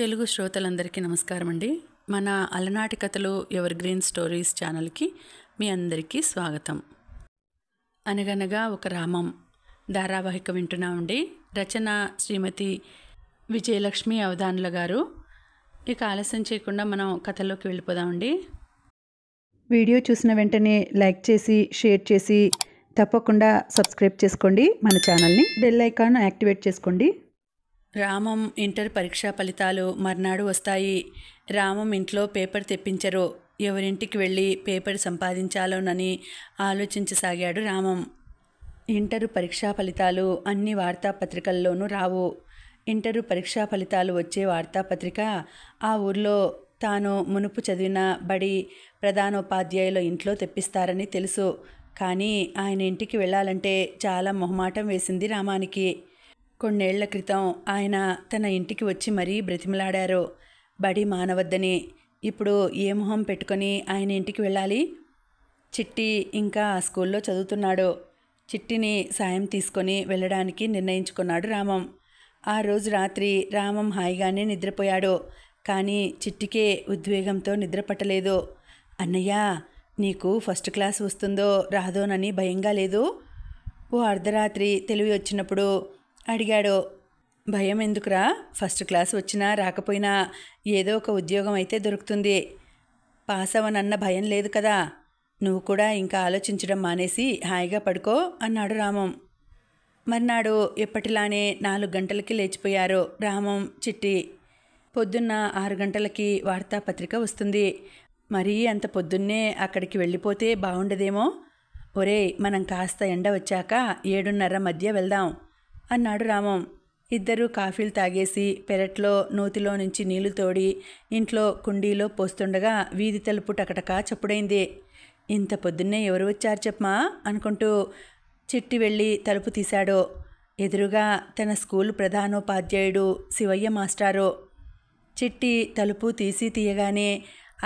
తెలుగు శ్రోతలందరికీ నమస్కారం అండి మన అలనాటి కథలు ఎవర్ గ్రీన్ స్టోరీస్ ఛానల్కి మీ అందరికీ స్వాగతం అనగనగా ఒక రామం ధారావాహిక వింటున్నామండి రచన శ్రీమతి విజయలక్ష్మి అవధానుల గారు ఇక ఆలస్యం చేయకుండా మనం కథలోకి వెళ్ళిపోదామండి వీడియో చూసిన వెంటనే లైక్ చేసి షేర్ చేసి తప్పకుండా సబ్స్క్రైబ్ చేసుకోండి మన ఛానల్ని బెల్ ఐకాన్ యాక్టివేట్ చేసుకోండి రామం ఇంటర్ పరీక్షా ఫలితాలు మర్నాడు వస్తాయి రామం ఇంట్లో పేపర్ తెప్పించరు ఎవరింటికి వెళ్ళి పేపర్ సంపాదించాలోనని ఆలోచించసాగాడు రామం ఇంటరు పరీక్షా ఫలితాలు అన్ని వార్తాపత్రికల్లోనూ రావు ఇంటరు పరీక్షా ఫలితాలు వచ్చే వార్తాపత్రిక ఆ ఊర్లో తాను మునుపు చదివిన బడి ప్రధానోపాధ్యాయుల ఇంట్లో తెప్పిస్తారని తెలుసు కానీ ఆయన ఇంటికి వెళ్ళాలంటే చాలా మొహమాటం వేసింది రామానికి కొన్నేళ్ల క్రితం ఆయన తన ఇంటికి వచ్చి మరీ బ్రతిమలాడారు బడి మానవద్దని ఇప్పుడు ఏ మొహం పెట్టుకొని ఆయన ఇంటికి వెళ్ళాలి చిట్టి ఇంకా ఆ స్కూల్లో చదువుతున్నాడు చిట్టిని సాయం తీసుకొని వెళ్ళడానికి నిర్ణయించుకున్నాడు రామం ఆ రోజు రాత్రి రామం హాయిగానే నిద్రపోయాడు కానీ చిట్టికే ఉద్వేగంతో నిద్రపట్టలేదు అన్నయ్య నీకు ఫస్ట్ క్లాస్ వస్తుందో రాదోనని భయంగా లేదు ఓ అర్ధరాత్రి తెలివి వచ్చినప్పుడు అడిగాడు భయం ఎందుకురా ఫస్ట్ క్లాస్ వచ్చినా రాకపోయినా ఏదో ఒక ఉద్యోగం అయితే దొరుకుతుంది పాస్ అవనన్న భయం లేదు కదా నువ్వు కూడా ఇంకా ఆలోచించడం మానేసి హాయిగా పడుకో అన్నాడు రామం మర్నాడు ఎప్పటిలానే నాలుగు గంటలకి లేచిపోయారు రామం చిట్టి పొద్దున్న ఆరు గంటలకి వార్తాపత్రిక వస్తుంది మరీ అంత పొద్దున్నే అక్కడికి వెళ్ళిపోతే బాగుండదేమో ఒరే మనం కాస్త ఎండ వచ్చాక ఏడున్నర మధ్య వెళ్దాం అన్నాడు రామం ఇద్దరూ కాఫీలు తాగేసి పెరట్లో నూతిలో నుంచి నీళ్లు తోడి ఇంట్లో కుండీలో పోస్తుండగా వీధి తలుపు టకటకా చప్పుడైంది ఇంత పొద్దున్నే ఎవరు వచ్చారు చెప్పమా అనుకుంటూ చిట్టి వెళ్ళి తలుపు తీశాడు ఎదురుగా తన స్కూల్ ప్రధానోపాధ్యాయుడు శివయ్య మాస్టారు చిట్టి తలుపు తీసి తీయగానే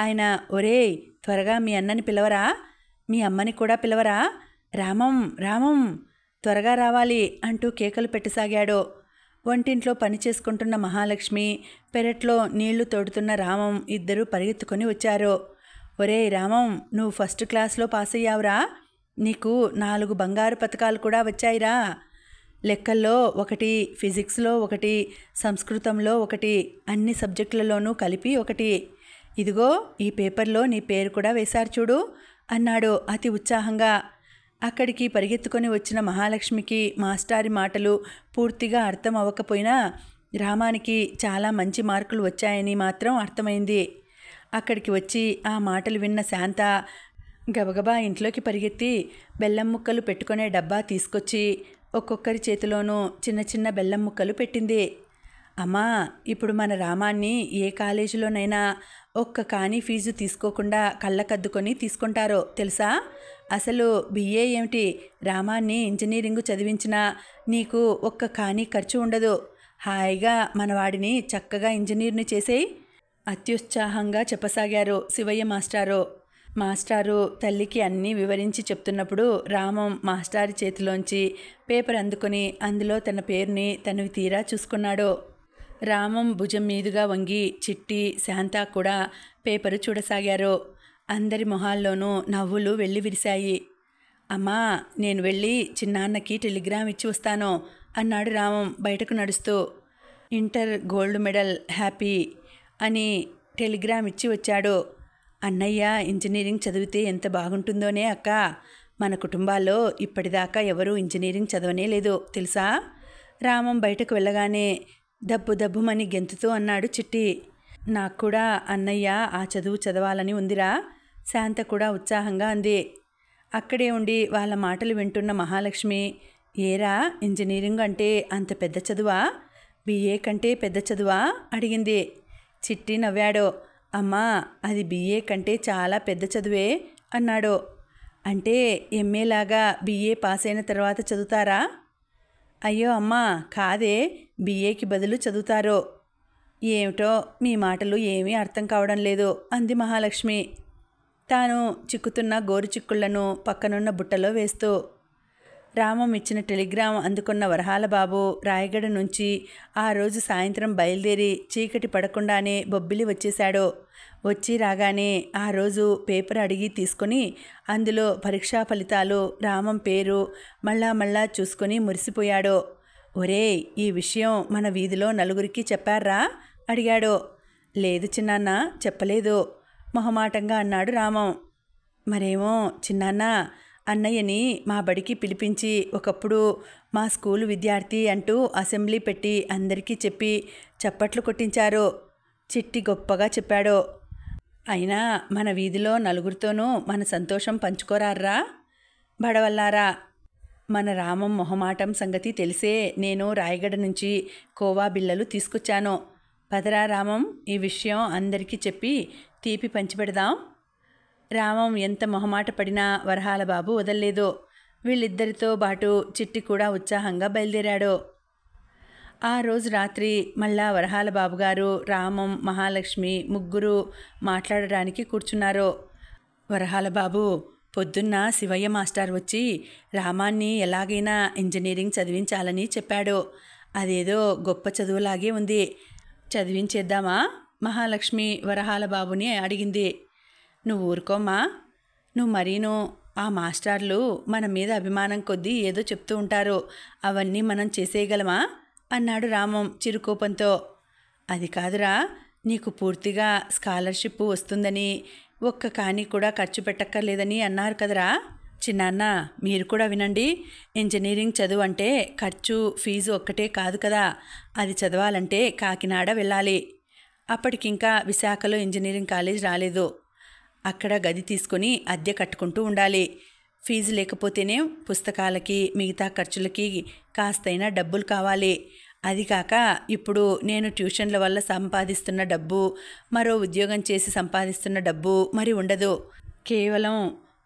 ఆయన ఒరేయ్ త్వరగా మీ అన్నని పిలవరా మీ అమ్మని కూడా పిలవరా రామం రామం త్వరగా రావాలి అంటూ కేకలు పెట్టసాగాడు వంటింట్లో పని చేసుకుంటున్న మహాలక్ష్మి పెరట్లో నీళ్లు తోడుతున్న రామం ఇద్దరూ పరిగెత్తుకొని వచ్చారు ఒరే రామం నువ్వు ఫస్ట్ క్లాస్లో పాస్ అయ్యావురా నీకు నాలుగు బంగారు పథకాలు కూడా వచ్చాయిరా లెక్కల్లో ఒకటి ఫిజిక్స్లో ఒకటి సంస్కృతంలో ఒకటి అన్ని సబ్జెక్టులలోనూ కలిపి ఒకటి ఇదిగో ఈ పేపర్లో నీ పేరు కూడా వేశారు చూడు అన్నాడు అతి ఉత్సాహంగా అక్కడికి పరిగెత్తుకొని వచ్చిన మహాలక్ష్మికి మాస్టారి మాటలు పూర్తిగా అర్థం అవ్వకపోయినా రామానికి చాలా మంచి మార్కులు వచ్చాయని మాత్రం అర్థమైంది అక్కడికి వచ్చి ఆ మాటలు విన్న శాంత గబగబా ఇంట్లోకి పరిగెత్తి బెల్లం ముక్కలు పెట్టుకునే డబ్బా తీసుకొచ్చి ఒక్కొక్కరి చేతిలోనూ చిన్న చిన్న బెల్లం ముక్కలు పెట్టింది అమ్మా ఇప్పుడు మన రామాన్ని ఏ కాలేజీలోనైనా ఒక్క కానీ ఫీజు తీసుకోకుండా కళ్ళకద్దుకొని తీసుకుంటారో తెలుసా అసలు బిఏ ఏమిటి రామాన్ని ఇంజనీరింగ్ చదివించినా నీకు ఒక్క కానీ ఖర్చు ఉండదు హాయిగా మనవాడిని చక్కగా ఇంజనీర్ని చేసేయి అత్యుత్సాహంగా చెప్పసాగారు శివయ్య మాస్టారు మాస్టారు తల్లికి అన్నీ వివరించి చెప్తున్నప్పుడు రామం మాస్టారి చేతిలోంచి పేపర్ అందుకొని అందులో తన పేరుని తనవి తీరా చూసుకున్నాడు రామం భుజం మీదుగా వంగి చిట్టి శాంత కూడా పేపరు చూడసాగారు అందరి మొహాల్లోనూ నవ్వులు వెళ్ళి విరిశాయి అమ్మా నేను వెళ్ళి చిన్నాన్నకి టెలిగ్రామ్ ఇచ్చి వస్తాను అన్నాడు రామం బయటకు నడుస్తూ ఇంటర్ గోల్డ్ మెడల్ హ్యాపీ అని టెలిగ్రామ్ ఇచ్చి వచ్చాడు అన్నయ్య ఇంజనీరింగ్ చదివితే ఎంత బాగుంటుందోనే అక్క మన కుటుంబాల్లో ఇప్పటిదాకా ఎవరూ ఇంజనీరింగ్ చదవనే లేదు తెలుసా రామం బయటకు వెళ్ళగానే దబ్బు దబ్బుమని గెంతుతూ అన్నాడు చిట్టి నాకు కూడా అన్నయ్య ఆ చదువు చదవాలని ఉందిరా శాంత కూడా ఉత్సాహంగా అంది అక్కడే ఉండి వాళ్ళ మాటలు వింటున్న మహాలక్ష్మి ఏరా ఇంజనీరింగ్ అంటే అంత పెద్ద చదువా బిఏ కంటే పెద్ద చదువా అడిగింది చిట్టి నవ్వాడు అమ్మా అది బీఏ కంటే చాలా పెద్ద చదువే అన్నాడు అంటే ఎంఏలాగా బిఏ పాస్ అయిన తర్వాత చదువుతారా అయ్యో అమ్మా కాదే బిఏకి బదులు చదువుతారో ఏమిటో మీ మాటలు ఏమీ అర్థం కావడం లేదు అంది మహాలక్ష్మి తాను చిక్కుతున్న గోరు చిక్కుళ్లను పక్కనున్న బుట్టలో వేస్తూ రామం ఇచ్చిన టెలిగ్రామ్ అందుకున్న వరహాల బాబు రాయగడ నుంచి ఆ రోజు సాయంత్రం బయలుదేరి చీకటి పడకుండానే బొబ్బిలి వచ్చేశాడు వచ్చి రాగానే ఆ రోజు పేపర్ అడిగి తీసుకుని అందులో పరీక్షా ఫలితాలు రామం పేరు మళ్ళా మళ్ళా చూసుకుని మురిసిపోయాడు ఒరే ఈ విషయం మన వీధిలో నలుగురికి చెప్పారా అడిగాడు లేదు చిన్నాన్న చెప్పలేదు మొహమాటంగా అన్నాడు రామం మరేమో చిన్నాన్న అన్నయ్యని మా బడికి పిలిపించి ఒకప్పుడు మా స్కూలు విద్యార్థి అంటూ అసెంబ్లీ పెట్టి అందరికీ చెప్పి చప్పట్లు కొట్టించారు చిట్టి గొప్పగా చెప్పాడు అయినా మన వీధిలో నలుగురితోనూ మన సంతోషం పంచుకోరారా బడవల్లారా మన రామం మొహమాటం సంగతి తెలిసే నేను రాయగడ నుంచి కోవా బిళ్ళలు తీసుకొచ్చాను పదరారామం ఈ విషయం అందరికీ చెప్పి తీపి పంచిపెడదాం రామం ఎంత మొహమాట పడినా వరహాల బాబు వదల్లేదో వీళ్ళిద్దరితో పాటు చిట్టి కూడా ఉత్సాహంగా బయలుదేరాడు ఆ రోజు రాత్రి మళ్ళా వరహాల బాబు గారు రామం మహాలక్ష్మి ముగ్గురు మాట్లాడడానికి కూర్చున్నారు వరహాల బాబు పొద్దున్న శివయ్య మాస్టర్ వచ్చి రామాన్ని ఎలాగైనా ఇంజనీరింగ్ చదివించాలని చెప్పాడు అదేదో గొప్ప చదువులాగే ఉంది చదివించేద్దామా మహాలక్ష్మి వరహాల బాబుని అడిగింది నువ్వు ఊరుకోమ్మా నువ్వు మరీను ఆ మాస్టర్లు మన మీద అభిమానం కొద్దీ ఏదో చెప్తూ ఉంటారు అవన్నీ మనం చేసేయగలమా అన్నాడు రామం చిరుకోపంతో అది కాదురా నీకు పూర్తిగా స్కాలర్షిప్ వస్తుందని ఒక్క కానీ కూడా ఖర్చు పెట్టక్కర్లేదని అన్నారు కదరా చిన్నాన్న మీరు కూడా వినండి ఇంజనీరింగ్ చదువు అంటే ఖర్చు ఫీజు ఒక్కటే కాదు కదా అది చదవాలంటే కాకినాడ వెళ్ళాలి అప్పటికింకా విశాఖలో ఇంజనీరింగ్ కాలేజ్ రాలేదు అక్కడ గది తీసుకుని అద్దె కట్టుకుంటూ ఉండాలి ఫీజు లేకపోతేనే పుస్తకాలకి మిగతా ఖర్చులకి కాస్తైనా డబ్బులు కావాలి అది కాక ఇప్పుడు నేను ట్యూషన్ల వల్ల సంపాదిస్తున్న డబ్బు మరో ఉద్యోగం చేసి సంపాదిస్తున్న డబ్బు మరి ఉండదు కేవలం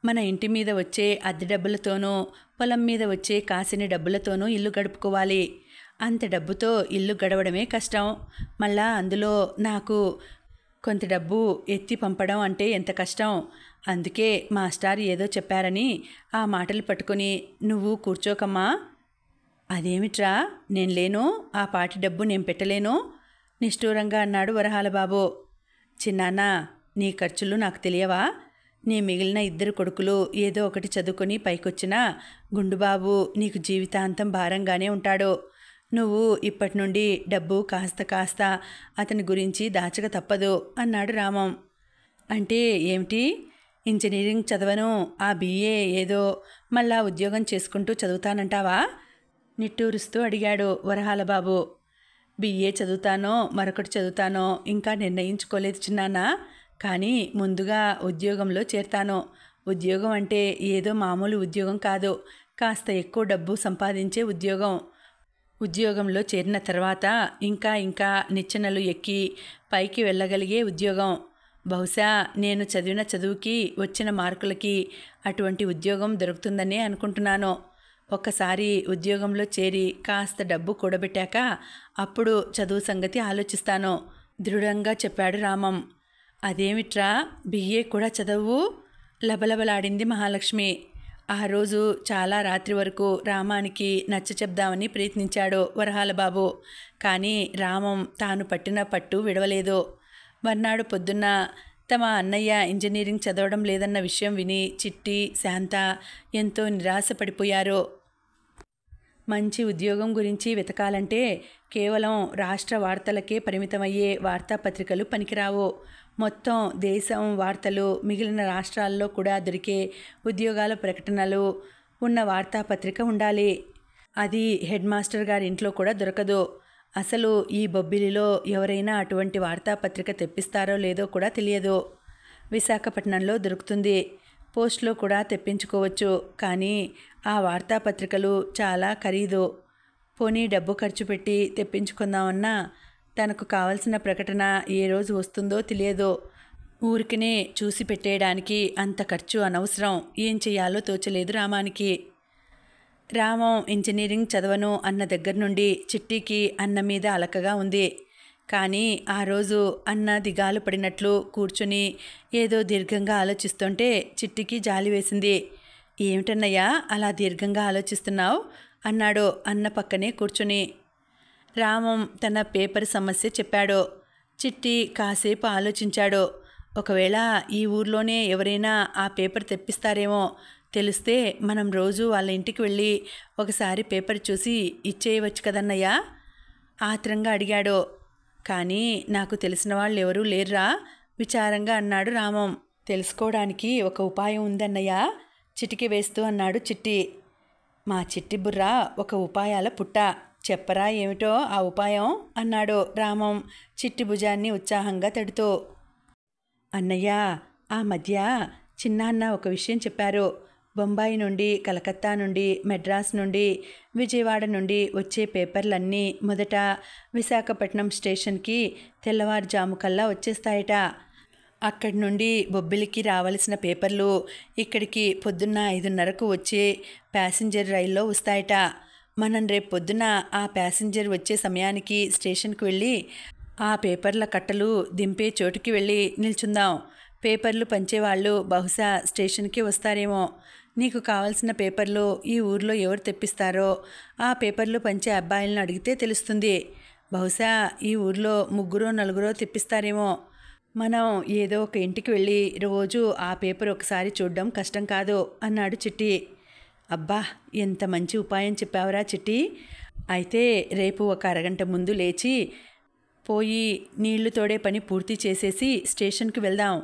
మన ఇంటి మీద వచ్చే అద్దె డబ్బులతోనో పొలం మీద వచ్చే కాసిన డబ్బులతోనో ఇల్లు గడుపుకోవాలి అంత డబ్బుతో ఇల్లు గడవడమే కష్టం మళ్ళా అందులో నాకు కొంత డబ్బు ఎత్తి పంపడం అంటే ఎంత కష్టం అందుకే మాస్టార్ ఏదో చెప్పారని ఆ మాటలు పట్టుకొని నువ్వు కూర్చోకమ్మా అదేమిట్రా నేను లేను ఆ పాటి డబ్బు నేను పెట్టలేను నిష్ఠూరంగా అన్నాడు వరహాల బాబు చిన్నాన్న నీ ఖర్చులు నాకు తెలియవా నీ మిగిలిన ఇద్దరు కొడుకులు ఏదో ఒకటి చదువుకొని పైకొచ్చినా గుండుబాబు నీకు జీవితాంతం భారంగానే ఉంటాడు నువ్వు ఇప్పటి నుండి డబ్బు కాస్త కాస్త అతని గురించి దాచక తప్పదు అన్నాడు రామం అంటే ఏమిటి ఇంజనీరింగ్ చదవను ఆ బీఏ ఏదో మళ్ళా ఉద్యోగం చేసుకుంటూ చదువుతానంటావా నిట్టూరుస్తూ అడిగాడు వరహాలబాబు బీఏ చదువుతానో మరొకటి చదువుతానో ఇంకా నిర్ణయించుకోలేదు చిన్నానా కానీ ముందుగా ఉద్యోగంలో చేరతాను ఉద్యోగం అంటే ఏదో మామూలు ఉద్యోగం కాదు కాస్త ఎక్కువ డబ్బు సంపాదించే ఉద్యోగం ఉద్యోగంలో చేరిన తర్వాత ఇంకా ఇంకా నిచ్చెనలు ఎక్కి పైకి వెళ్ళగలిగే ఉద్యోగం బహుశా నేను చదివిన చదువుకి వచ్చిన మార్కులకి అటువంటి ఉద్యోగం దొరుకుతుందని అనుకుంటున్నాను ఒకసారి ఉద్యోగంలో చేరి కాస్త డబ్బు కూడబెట్టాక అప్పుడు చదువు సంగతి ఆలోచిస్తాను దృఢంగా చెప్పాడు రామం అదేమిట్రా బిఏ కూడా చదవు లబలబలాడింది మహాలక్ష్మి ఆ రోజు చాలా రాత్రి వరకు రామానికి నచ్చ చెప్దామని ప్రయత్నించాడు వరహాల బాబు కానీ రామం తాను పట్టిన పట్టు విడవలేదు మర్నాడు పొద్దున్న తమ అన్నయ్య ఇంజనీరింగ్ చదవడం లేదన్న విషయం విని చిట్టి శాంత ఎంతో నిరాశపడిపోయారు మంచి ఉద్యోగం గురించి వెతకాలంటే కేవలం రాష్ట్ర వార్తలకే పరిమితమయ్యే వార్తాపత్రికలు పనికిరావు మొత్తం దేశం వార్తలు మిగిలిన రాష్ట్రాల్లో కూడా దొరికే ఉద్యోగాల ప్రకటనలు ఉన్న వార్తాపత్రిక ఉండాలి అది హెడ్ మాస్టర్ గారి ఇంట్లో కూడా దొరకదు అసలు ఈ బొబ్బిలిలో ఎవరైనా అటువంటి వార్తాపత్రిక తెప్పిస్తారో లేదో కూడా తెలియదు విశాఖపట్నంలో దొరుకుతుంది పోస్ట్లో కూడా తెప్పించుకోవచ్చు కానీ ఆ వార్తాపత్రికలు చాలా ఖరీదు పోనీ డబ్బు ఖర్చు పెట్టి తెప్పించుకుందామన్నా తనకు కావలసిన ప్రకటన ఏ రోజు వస్తుందో తెలియదో ఊరికనే చూసి పెట్టేయడానికి అంత ఖర్చు అనవసరం ఏం చేయాలో తోచలేదు రామానికి రామం ఇంజనీరింగ్ చదవను అన్న దగ్గర నుండి చిట్టికి అన్న మీద అలకగా ఉంది కానీ ఆ రోజు అన్న దిగాలు పడినట్లు కూర్చుని ఏదో దీర్ఘంగా ఆలోచిస్తుంటే చిట్టికి జాలి వేసింది ఏమిటన్నయ్యా అలా దీర్ఘంగా ఆలోచిస్తున్నావు అన్నాడు అన్న పక్కనే కూర్చుని రామం తన పేపర్ సమస్య చెప్పాడో చిట్టి కాసేపు ఆలోచించాడో ఒకవేళ ఈ ఊర్లోనే ఎవరైనా ఆ పేపర్ తెప్పిస్తారేమో తెలిస్తే మనం రోజు వాళ్ళ ఇంటికి వెళ్ళి ఒకసారి పేపర్ చూసి ఇచ్చేయవచ్చు కదన్నయ్యా ఆత్రంగా అడిగాడు కానీ నాకు తెలిసిన వాళ్ళు ఎవరూ లేరురా విచారంగా అన్నాడు రామం తెలుసుకోవడానికి ఒక ఉపాయం ఉందన్నయ్య చిటికి వేస్తూ అన్నాడు చిట్టి మా చిట్టి బుర్ర ఒక ఉపాయాల పుట్ట చెప్పరా ఏమిటో ఆ ఉపాయం అన్నాడు రామం చిట్టి భుజాన్ని ఉత్సాహంగా తడుతూ అన్నయ్య ఆ మధ్య చిన్నాన్న ఒక విషయం చెప్పారు బొంబాయి నుండి కలకత్తా నుండి మెడ్రాస్ నుండి విజయవాడ నుండి వచ్చే పేపర్లన్నీ మొదట విశాఖపట్నం స్టేషన్కి తెల్లవారుజాము కల్లా వచ్చేస్తాయట అక్కడి నుండి బొబ్బిలికి రావలసిన పేపర్లు ఇక్కడికి పొద్దున్న ఐదున్నరకు వచ్చి ప్యాసింజర్ రైల్లో వస్తాయట మనం రేపు పొద్దున ఆ ప్యాసింజర్ వచ్చే సమయానికి స్టేషన్కి వెళ్ళి ఆ పేపర్ల కట్టలు దింపే చోటుకి వెళ్ళి నిల్చుందాం పేపర్లు పంచేవాళ్ళు బహుశా స్టేషన్కి వస్తారేమో నీకు కావాల్సిన పేపర్లు ఈ ఊర్లో ఎవరు తెప్పిస్తారో ఆ పేపర్లు పంచే అబ్బాయిలను అడిగితే తెలుస్తుంది బహుశా ఈ ఊర్లో ముగ్గురో నలుగురో తెప్పిస్తారేమో మనం ఏదో ఒక ఇంటికి వెళ్ళి రోజు ఆ పేపర్ ఒకసారి చూడడం కష్టం కాదు అన్నాడు చిట్టి అబ్బా ఎంత మంచి ఉపాయం చెప్పావురా చిట్టి అయితే రేపు ఒక అరగంట ముందు లేచి పోయి నీళ్లు తోడే పని పూర్తి చేసేసి స్టేషన్కి వెళ్దాం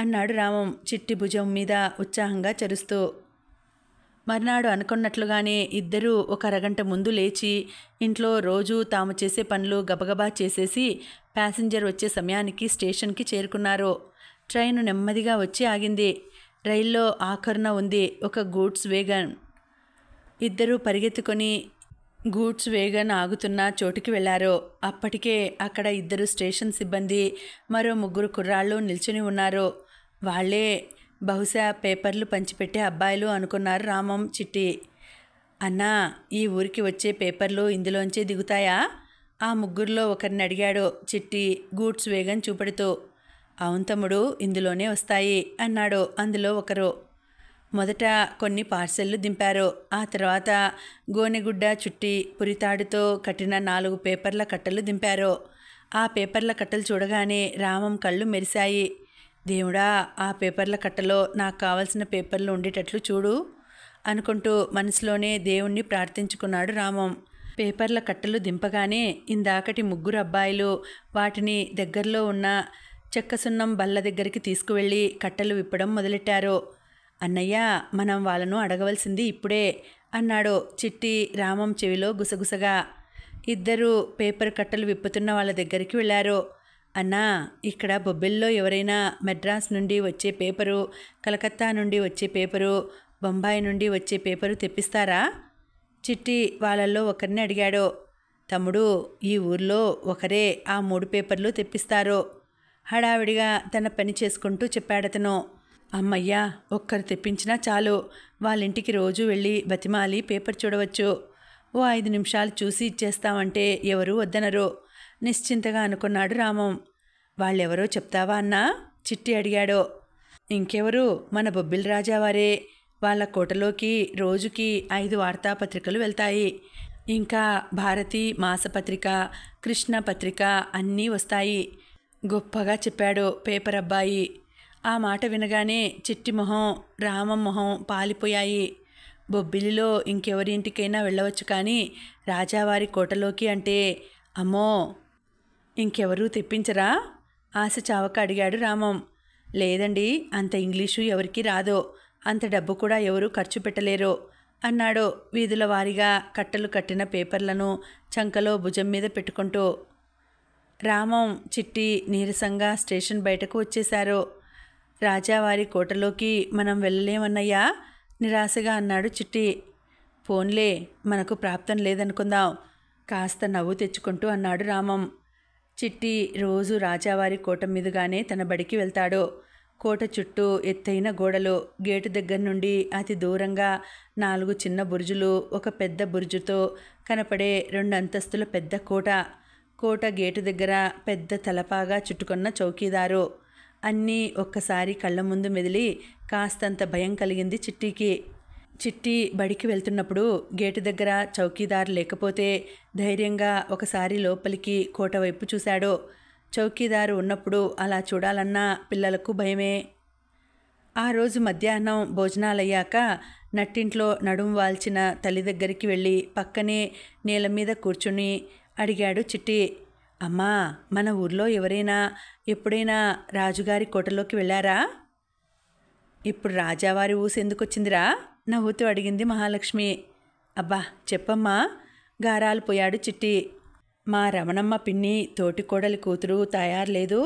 అన్నాడు రామం చిట్టి భుజం మీద ఉత్సాహంగా చరుస్తూ మర్నాడు అనుకున్నట్లుగానే ఇద్దరూ ఒక అరగంట ముందు లేచి ఇంట్లో రోజు తాము చేసే పనులు గబగబా చేసేసి ప్యాసింజర్ వచ్చే సమయానికి స్టేషన్కి చేరుకున్నారు ట్రైన్ నెమ్మదిగా వచ్చి ఆగింది రైల్లో ఆఖరున ఉంది ఒక గూడ్స్ వేగన్ ఇద్దరూ పరిగెత్తుకొని గూడ్స్ వేగన్ ఆగుతున్న చోటుకి వెళ్లారు అప్పటికే అక్కడ ఇద్దరు స్టేషన్ సిబ్బంది మరో ముగ్గురు కుర్రాళ్ళు నిల్చుని ఉన్నారు వాళ్లే బహుశా పేపర్లు పంచిపెట్టే అబ్బాయిలు అనుకున్నారు రామం చిట్టి అన్నా ఈ ఊరికి వచ్చే పేపర్లు ఇందులోంచే దిగుతాయా ఆ ముగ్గురులో ఒకరిని అడిగాడు చిట్టి గూడ్స్ వేగన్ చూపెడుతూ అవును తమ్ముడు ఇందులోనే వస్తాయి అన్నాడు అందులో ఒకరు మొదట కొన్ని పార్సెళ్లు దింపారు ఆ తర్వాత గోనెగుడ్డ చుట్టి పురితాడుతో కట్టిన నాలుగు పేపర్ల కట్టలు దింపారు ఆ పేపర్ల కట్టలు చూడగానే రామం కళ్ళు మెరిశాయి దేవుడా ఆ పేపర్ల కట్టలో నాకు కావలసిన పేపర్లు ఉండేటట్లు చూడు అనుకుంటూ మనసులోనే దేవుణ్ణి ప్రార్థించుకున్నాడు రామం పేపర్ల కట్టలు దింపగానే ఇందాకటి ముగ్గురు అబ్బాయిలు వాటిని దగ్గరలో ఉన్న చెక్కసున్నం బల్ల దగ్గరికి తీసుకువెళ్ళి కట్టలు విప్పడం మొదలెట్టారు అన్నయ్య మనం వాళ్ళను అడగవలసింది ఇప్పుడే అన్నాడు చిట్టి రామం చెవిలో గుసగుసగా ఇద్దరు పేపర్ కట్టలు విప్పుతున్న వాళ్ళ దగ్గరికి వెళ్ళారు అన్నా ఇక్కడ బొబ్బిల్లో ఎవరైనా మెడ్రాస్ నుండి వచ్చే పేపరు కలకత్తా నుండి వచ్చే పేపరు బొంబాయి నుండి వచ్చే పేపరు తెప్పిస్తారా చిట్టి వాళ్ళల్లో ఒకరిని అడిగాడు తమ్ముడు ఈ ఊర్లో ఒకరే ఆ మూడు పేపర్లు తెప్పిస్తారు హడావిడిగా తన పని చేసుకుంటూ చెప్పాడతను అమ్మయ్యా ఒక్కరు తెప్పించినా చాలు వాళ్ళింటికి రోజు వెళ్ళి బతిమాలి పేపర్ చూడవచ్చు ఓ ఐదు నిమిషాలు చూసి ఇచ్చేస్తామంటే ఎవరూ వద్దనరు నిశ్చింతగా అనుకున్నాడు రామం వాళ్ళెవరో చెప్తావా అన్నా చిట్టి అడిగాడు ఇంకెవరు మన బొబ్బిల రాజావారే వాళ్ళ కోటలోకి రోజుకి ఐదు వార్తాపత్రికలు వెళ్తాయి ఇంకా భారతి మాసపత్రిక కృష్ణ పత్రిక అన్నీ వస్తాయి గొప్పగా చెప్పాడు పేపర్ అబ్బాయి ఆ మాట వినగానే చిట్టి మొహం రామం మొహం పాలిపోయాయి బొబ్బిలిలో ఇంకెవరింటికైనా వెళ్ళవచ్చు కానీ రాజావారి కోటలోకి అంటే అమ్మో ఇంకెవరూ తెప్పించరా ఆశ చావక అడిగాడు రామం లేదండి అంత ఇంగ్లీషు ఎవరికి రాదో అంత డబ్బు కూడా ఎవరూ ఖర్చు పెట్టలేరు అన్నాడు వీధుల వారిగా కట్టలు కట్టిన పేపర్లను చంకలో భుజం మీద పెట్టుకుంటూ రామం చిట్టి నీరసంగా స్టేషన్ బయటకు వచ్చేశారు రాజావారి కోటలోకి మనం వెళ్ళలేమన్నయ్యా నిరాశగా అన్నాడు చిట్టి ఫోన్లే మనకు ప్రాప్తం లేదనుకుందాం కాస్త నవ్వు తెచ్చుకుంటూ అన్నాడు రామం చిట్టి రోజు రాజావారి కోట మీదుగానే తన బడికి వెళ్తాడు కోట చుట్టూ ఎత్తైన గోడలు గేటు దగ్గర నుండి అతి దూరంగా నాలుగు చిన్న బురుజులు ఒక పెద్ద బురుజుతో కనపడే రెండు అంతస్తుల పెద్ద కోట కోట గేటు దగ్గర పెద్ద తలపాగా చుట్టుకున్న చౌకీదారు అన్నీ ఒక్కసారి కళ్ళ ముందు మెదిలి కాస్తంత భయం కలిగింది చిట్టీకి చిట్టి బడికి వెళ్తున్నప్పుడు గేటు దగ్గర చౌకీదార్ లేకపోతే ధైర్యంగా ఒకసారి లోపలికి కోట వైపు చూశాడు చౌకీదారు ఉన్నప్పుడు అలా చూడాలన్నా పిల్లలకు భయమే ఆ రోజు మధ్యాహ్నం భోజనాలయ్యాక నట్టింట్లో నడుం వాల్చిన తల్లి దగ్గరికి వెళ్ళి పక్కనే నేల మీద కూర్చుని అడిగాడు చిట్టి అమ్మా మన ఊర్లో ఎవరైనా ఎప్పుడైనా రాజుగారి కోటలోకి వెళ్ళారా ఇప్పుడు రాజావారి ఊసి ఎందుకు వచ్చిందిరా నవ్వుతూ అడిగింది మహాలక్ష్మి అబ్బా చెప్పమ్మా గారాలు పోయాడు చిట్టి మా రమణమ్మ పిన్ని కోడలి కూతురు తయారులేదు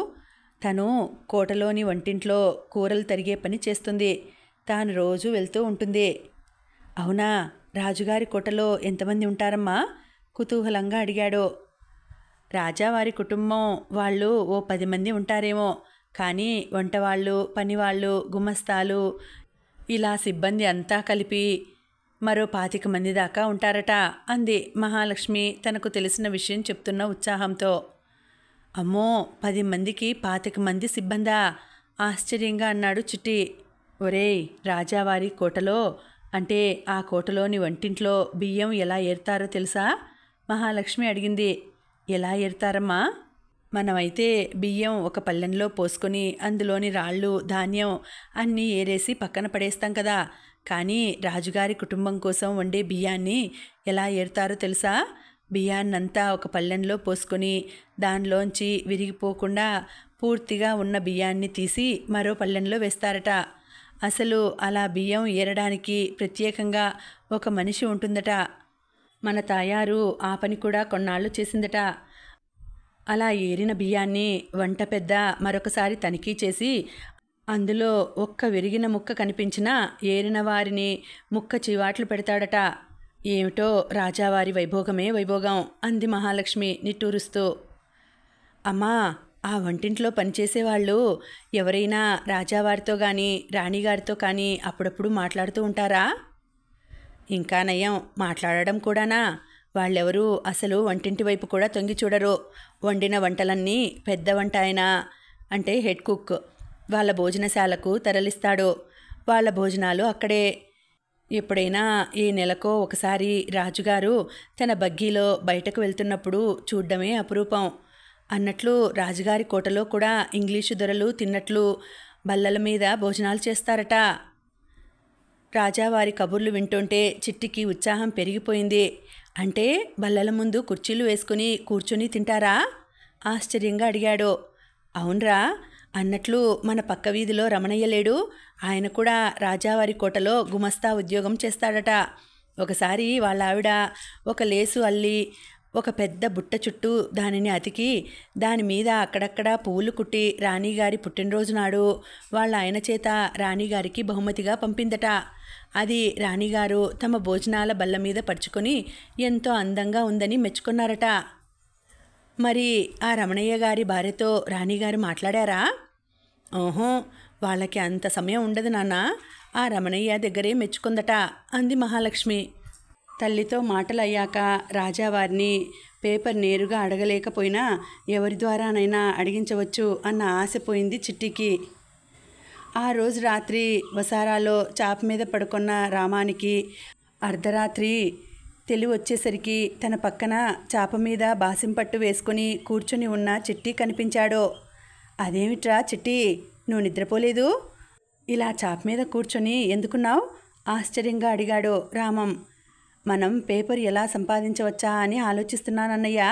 తను కోటలోని వంటింట్లో కూరలు తరిగే పని చేస్తుంది తాను రోజు వెళ్తూ ఉంటుంది అవునా రాజుగారి కోటలో ఎంతమంది ఉంటారమ్మా కుతూహలంగా అడిగాడు రాజావారి కుటుంబం వాళ్ళు ఓ పది మంది ఉంటారేమో కానీ వంటవాళ్ళు పనివాళ్ళు గుమస్తాలు ఇలా సిబ్బంది అంతా కలిపి మరో పాతిక మంది దాకా ఉంటారట అంది మహాలక్ష్మి తనకు తెలిసిన విషయం చెప్తున్న ఉత్సాహంతో అమ్మో పది మందికి పాతిక మంది సిబ్బందా ఆశ్చర్యంగా అన్నాడు చిట్టి ఒరేయ్ రాజావారి కోటలో అంటే ఆ కోటలోని వంటింట్లో బియ్యం ఎలా ఏరుతారో తెలుసా మహాలక్ష్మి అడిగింది ఎలా ఏరుతారమ్మా మనమైతే బియ్యం ఒక పల్లెంలో పోసుకొని అందులోని రాళ్ళు ధాన్యం అన్నీ ఏరేసి పక్కన పడేస్తాం కదా కానీ రాజుగారి కుటుంబం కోసం వండే బియ్యాన్ని ఎలా ఏరుతారో తెలుసా బియ్యాన్నంతా ఒక పల్లెంలో పోసుకొని దానిలోంచి విరిగిపోకుండా పూర్తిగా ఉన్న బియ్యాన్ని తీసి మరో పళ్ళెంలో వేస్తారట అసలు అలా బియ్యం ఏరడానికి ప్రత్యేకంగా ఒక మనిషి ఉంటుందట మన తాయారు ఆ పని కూడా కొన్నాళ్ళు చేసిందట అలా ఏరిన బియ్యాన్ని వంట పెద్ద మరొకసారి తనిఖీ చేసి అందులో ఒక్క విరిగిన ముక్క కనిపించినా ఏరిన వారిని ముక్క చివాట్లు పెడతాడట ఏమిటో రాజావారి వైభోగమే వైభోగం అంది మహాలక్ష్మి నిట్టూరుస్తూ అమ్మా ఆ వంటింట్లో పనిచేసేవాళ్ళు ఎవరైనా రాజావారితో కానీ రాణిగారితో కానీ అప్పుడప్పుడు మాట్లాడుతూ ఉంటారా ఇంకా నయం మాట్లాడడం కూడానా వాళ్ళెవరూ అసలు వంటింటి వైపు కూడా తొంగి చూడరు వండిన వంటలన్నీ పెద్ద వంట ఆయన అంటే హెడ్ కుక్ వాళ్ళ భోజనశాలకు తరలిస్తాడు వాళ్ళ భోజనాలు అక్కడే ఎప్పుడైనా ఈ నెలకో ఒకసారి రాజుగారు తన బగ్గీలో బయటకు వెళ్తున్నప్పుడు చూడ్డమే అపురూపం అన్నట్లు రాజుగారి కోటలో కూడా ఇంగ్లీషు ధరలు తిన్నట్లు బల్లల మీద భోజనాలు చేస్తారట రాజావారి కబుర్లు వింటుంటే చిట్టికి ఉత్సాహం పెరిగిపోయింది అంటే బల్లల ముందు కుర్చీలు వేసుకుని కూర్చుని తింటారా ఆశ్చర్యంగా అడిగాడు అవునరా అన్నట్లు మన పక్క వీధిలో రమణయ్య లేడు ఆయన కూడా రాజావారి కోటలో గుమస్తా ఉద్యోగం చేస్తాడట ఒకసారి వాళ్ళ ఆవిడ ఒక లేసు అల్లి ఒక పెద్ద బుట్ట చుట్టూ దానిని అతికి దాని మీద అక్కడక్కడ పువ్వులు కుట్టి రాణిగారి పుట్టినరోజు నాడు వాళ్ళ ఆయన చేత రాణిగారికి బహుమతిగా పంపిందట అది రాణిగారు తమ భోజనాల బల్ల మీద పరుచుకొని ఎంతో అందంగా ఉందని మెచ్చుకున్నారట మరి ఆ రమణయ్య గారి భార్యతో రాణిగారు మాట్లాడారా ఓహో వాళ్ళకి అంత సమయం ఉండదు నాన్న ఆ రమణయ్య దగ్గరే మెచ్చుకుందట అంది మహాలక్ష్మి తల్లితో మాటలయ్యాక రాజావారిని పేపర్ నేరుగా అడగలేకపోయినా ఎవరి ద్వారానైనా అడిగించవచ్చు అన్న ఆశ పోయింది చిట్టికి ఆ రోజు రాత్రి వసారాలో చాప మీద పడుకున్న రామానికి అర్ధరాత్రి తెలివి వచ్చేసరికి తన పక్కన చాప మీద బాసిం పట్టు వేసుకుని కూర్చుని ఉన్న చిట్టి కనిపించాడో అదేమిట్రా చిట్టి నువ్వు నిద్రపోలేదు ఇలా చాప మీద కూర్చొని ఎందుకున్నావు ఆశ్చర్యంగా అడిగాడు రామం మనం పేపర్ ఎలా సంపాదించవచ్చా అని ఆలోచిస్తున్నానన్నయ్య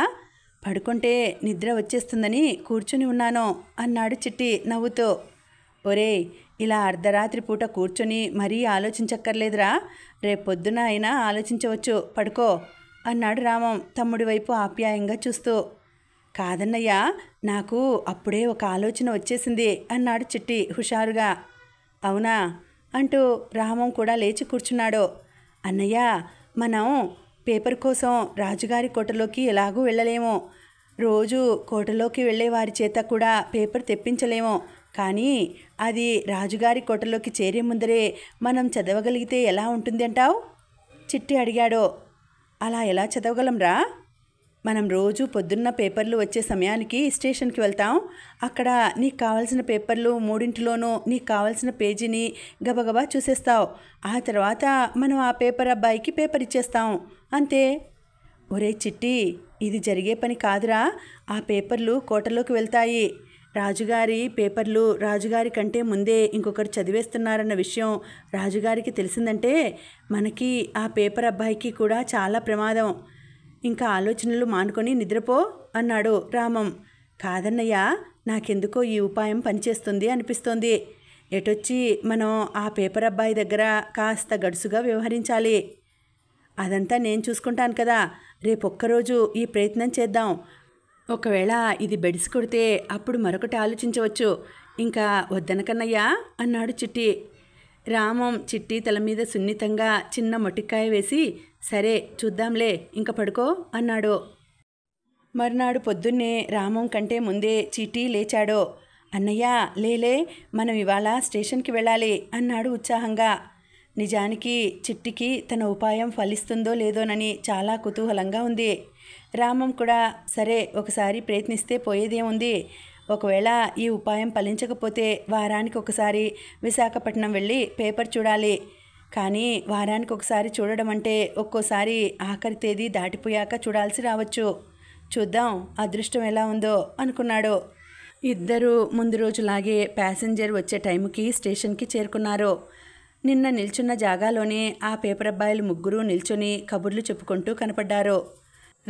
పడుకుంటే నిద్ర వచ్చేస్తుందని కూర్చుని ఉన్నాను అన్నాడు చిట్టి నవ్వుతూ ఒరే ఇలా అర్ధరాత్రి పూట కూర్చొని మరీ ఆలోచించక్కర్లేదురా రేపు పొద్దున అయినా ఆలోచించవచ్చు పడుకో అన్నాడు రామం తమ్ముడి వైపు ఆప్యాయంగా చూస్తూ కాదన్నయ్య నాకు అప్పుడే ఒక ఆలోచన వచ్చేసింది అన్నాడు చిట్టి హుషారుగా అవునా అంటూ రామం కూడా లేచి కూర్చున్నాడు అన్నయ్య మనం పేపర్ కోసం రాజుగారి కోటలోకి ఎలాగూ వెళ్ళలేము రోజు కోటలోకి వెళ్ళే వారి చేత కూడా పేపర్ తెప్పించలేము కానీ అది రాజుగారి కోటలోకి చేరే ముందరే మనం చదవగలిగితే ఎలా ఉంటుంది అంటావు చిట్టి అడిగాడో అలా ఎలా చదవగలంరా మనం రోజు పొద్దున్న పేపర్లు వచ్చే సమయానికి స్టేషన్కి వెళ్తాం అక్కడ నీకు కావాల్సిన పేపర్లు మూడింటిలోనూ నీకు కావాల్సిన పేజీని గబగబా చూసేస్తావు ఆ తర్వాత మనం ఆ పేపర్ అబ్బాయికి పేపర్ ఇచ్చేస్తాం అంతే ఒరే చిట్టి ఇది జరిగే పని కాదురా ఆ పేపర్లు కోటలోకి వెళ్తాయి రాజుగారి పేపర్లు రాజుగారి కంటే ముందే ఇంకొకరు చదివేస్తున్నారన్న విషయం రాజుగారికి తెలిసిందంటే మనకి ఆ పేపర్ అబ్బాయికి కూడా చాలా ప్రమాదం ఇంకా ఆలోచనలు మానుకొని నిద్రపో అన్నాడు రామం కాదన్నయ్య నాకెందుకో ఈ ఉపాయం పనిచేస్తుంది అనిపిస్తోంది ఎటొచ్చి మనం ఆ పేపర్ అబ్బాయి దగ్గర కాస్త గడుసుగా వ్యవహరించాలి అదంతా నేను చూసుకుంటాను కదా రేపొక్కరోజు ఈ ప్రయత్నం చేద్దాం ఒకవేళ ఇది బెడిసి కొడితే అప్పుడు మరొకటి ఆలోచించవచ్చు ఇంకా వద్దనకన్నయ్యా అన్నాడు చిట్టి రామం చిట్టి తల మీద సున్నితంగా చిన్న మొటికాయ వేసి సరే చూద్దాంలే ఇంక పడుకో అన్నాడు మర్నాడు పొద్దున్నే రామం కంటే ముందే చిట్టి లేచాడు అన్నయ్య లేలే మనం ఇవాళ స్టేషన్కి వెళ్ళాలి అన్నాడు ఉత్సాహంగా నిజానికి చిట్టికి తన ఉపాయం ఫలిస్తుందో లేదోనని చాలా కుతూహలంగా ఉంది రామం కూడా సరే ఒకసారి ప్రయత్నిస్తే పోయేదేముంది ఒకవేళ ఈ ఉపాయం ఫలించకపోతే వారానికి ఒకసారి విశాఖపట్నం వెళ్ళి పేపర్ చూడాలి కానీ వారానికి ఒకసారి చూడడం అంటే ఒక్కోసారి ఆఖరి తేదీ దాటిపోయాక చూడాల్సి రావచ్చు చూద్దాం అదృష్టం ఎలా ఉందో అనుకున్నాడు ఇద్దరు ముందు రోజులాగే ప్యాసింజర్ వచ్చే టైంకి స్టేషన్కి చేరుకున్నారు నిన్న నిల్చున్న జాగాలోనే ఆ పేపర్ అబ్బాయిలు ముగ్గురు నిల్చొని కబుర్లు చెప్పుకుంటూ కనపడ్డారు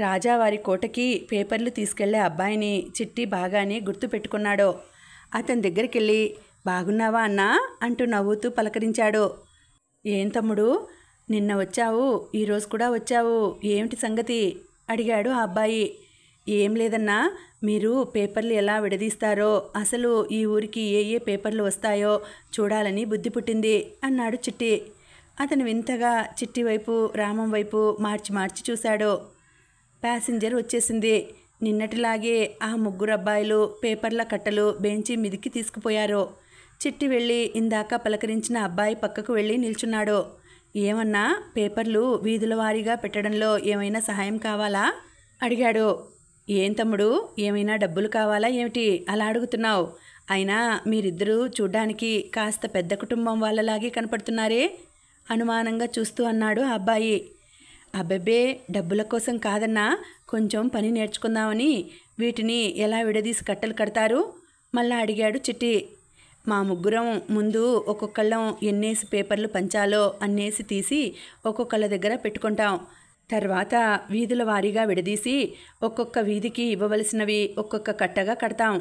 రాజావారి కోటకి పేపర్లు తీసుకెళ్లే అబ్బాయిని చిట్టి బాగానే గుర్తుపెట్టుకున్నాడో అతని దగ్గరికెళ్ళి బాగున్నావా అన్నా అంటూ నవ్వుతూ పలకరించాడు ఏం తమ్ముడు నిన్న వచ్చావు ఈరోజు కూడా వచ్చావు ఏమిటి సంగతి అడిగాడు ఆ అబ్బాయి ఏం లేదన్నా మీరు పేపర్లు ఎలా విడదీస్తారో అసలు ఈ ఊరికి ఏ ఏ పేపర్లు వస్తాయో చూడాలని బుద్ధి పుట్టింది అన్నాడు చిట్టి అతను వింతగా చిట్టి వైపు రామం వైపు మార్చి మార్చి చూశాడు ప్యాసింజర్ వచ్చేసింది నిన్నటిలాగే ఆ ముగ్గురు అబ్బాయిలు పేపర్ల కట్టలు బెంచి మిదికి తీసుకుపోయారు చిట్టి వెళ్ళి ఇందాక పలకరించిన అబ్బాయి పక్కకు వెళ్ళి నిల్చున్నాడు ఏమన్నా పేపర్లు వీధుల వారీగా పెట్టడంలో ఏమైనా సహాయం కావాలా అడిగాడు ఏం తమ్ముడు ఏమైనా డబ్బులు కావాలా ఏమిటి అలా అడుగుతున్నావు అయినా మీరిద్దరూ చూడ్డానికి కాస్త పెద్ద కుటుంబం వాళ్ళలాగే కనపడుతున్నారే అనుమానంగా చూస్తూ అన్నాడు ఆ అబ్బాయి అబ్బబ్బే డబ్బుల కోసం కాదన్నా కొంచెం పని నేర్చుకుందామని వీటిని ఎలా విడదీసి కట్టలు కడతారు మళ్ళా అడిగాడు చిట్టి మా ముగ్గురం ముందు ఒక్కొక్కళ్ళం ఎన్నేసి పేపర్లు పంచాలో అన్నేసి తీసి ఒక్కొక్కళ్ళ దగ్గర పెట్టుకుంటాం తర్వాత వీధుల వారీగా విడదీసి ఒక్కొక్క వీధికి ఇవ్వవలసినవి ఒక్కొక్క కట్టగా కడతాం